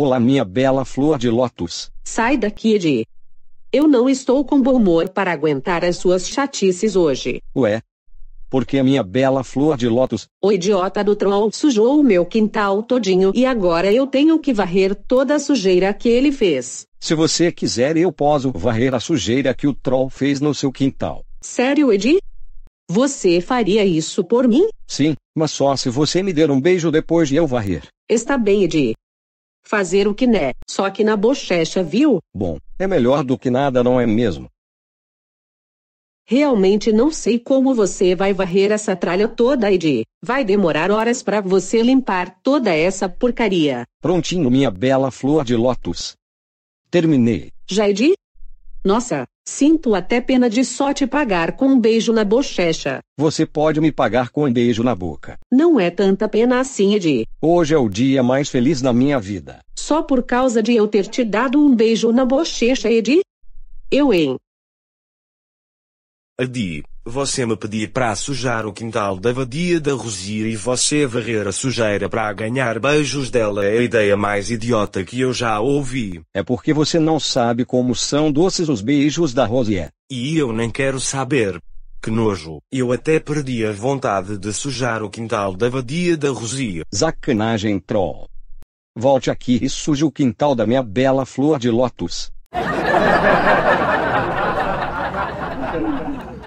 Olá, minha bela flor de lótus. Sai daqui, Edi. Eu não estou com bom humor para aguentar as suas chatices hoje. Ué? Porque a minha bela flor de lótus, o idiota do troll sujou o meu quintal todinho e agora eu tenho que varrer toda a sujeira que ele fez. se você quiser, eu posso varrer a sujeira que o troll fez no seu quintal. Sério, Edi? Você faria isso por mim? Sim, mas só se você me der um beijo depois de eu varrer. Está bem, Edi fazer o que né, só que na bochecha, viu? Bom, é melhor do que nada, não é mesmo? Realmente não sei como você vai varrer essa tralha toda, Edi. Vai demorar horas para você limpar toda essa porcaria. Prontinho, minha bela flor de lótus. Terminei. Já, Ed? Nossa, Sinto até pena de só te pagar com um beijo na bochecha. Você pode me pagar com um beijo na boca. Não é tanta pena assim, Edi. Hoje é o dia mais feliz da minha vida. Só por causa de eu ter te dado um beijo na bochecha, Edi? Eu, hein? Edi, você me pediu para sujar o quintal da vadia da Rosia e você varrer a sujeira para ganhar beijos dela é a ideia mais idiota que eu já ouvi. É porque você não sabe como são doces os beijos da Rosia. E eu nem quero saber. Que nojo. Eu até perdi a vontade de sujar o quintal da vadia da Rosia. Sacanagem troll. Volte aqui e suje o quintal da minha bela flor de lótus.